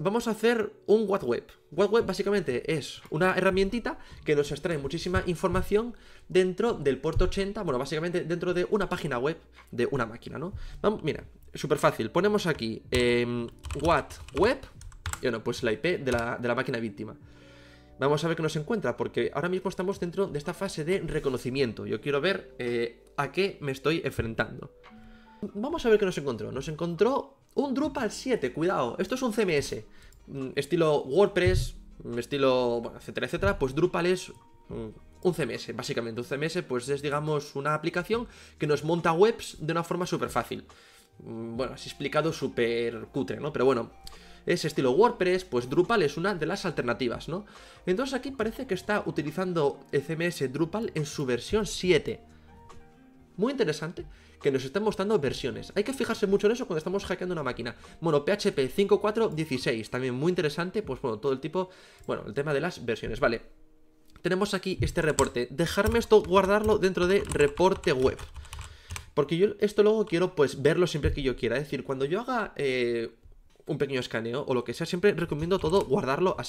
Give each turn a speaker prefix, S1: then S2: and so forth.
S1: vamos a hacer un What Web. Web básicamente es una herramientita que nos extrae muchísima información dentro del puerto 80, bueno, básicamente dentro de una página web de una máquina, ¿no? mira, súper fácil. Ponemos aquí em, WattWeb, y bueno, pues la IP de la, máquina víctima. Vamos a ver qué nos encuentra, porque ahora mismo estamos dentro de esta fase de reconocimiento. Yo quiero ver eh, a qué me estoy enfrentando. Vamos a ver qué nos encontró. Nos encontró un Drupal 7, cuidado. Esto es un CMS, mm, estilo WordPress, mm, estilo, bueno, etcétera, etcétera. Pues Drupal es mm, un CMS, básicamente. Un CMS pues es, digamos, una aplicación que nos monta webs de una forma súper fácil. Bueno, así explicado súper cutre, ¿no? Pero bueno, es estilo WordPress, pues Drupal es una de las alternativas, ¿no? Entonces aquí parece que está utilizando el CMS Drupal en su versión 7 muy interesante que nos estén mostrando versiones. Hay que fijarse mucho en eso cuando estamos hackeando una máquina. Bueno, PHP 5.4.16, también muy interesante, pues bueno, todo el tipo, bueno, el tema de las versiones, vale. Tenemos aquí este reporte, dejarme esto, guardarlo dentro de reporte web. Porque yo esto luego quiero pues verlo siempre que yo quiera, es decir, cuando yo haga eh, un pequeño escaneo o lo que sea, siempre recomiendo todo guardarlo así.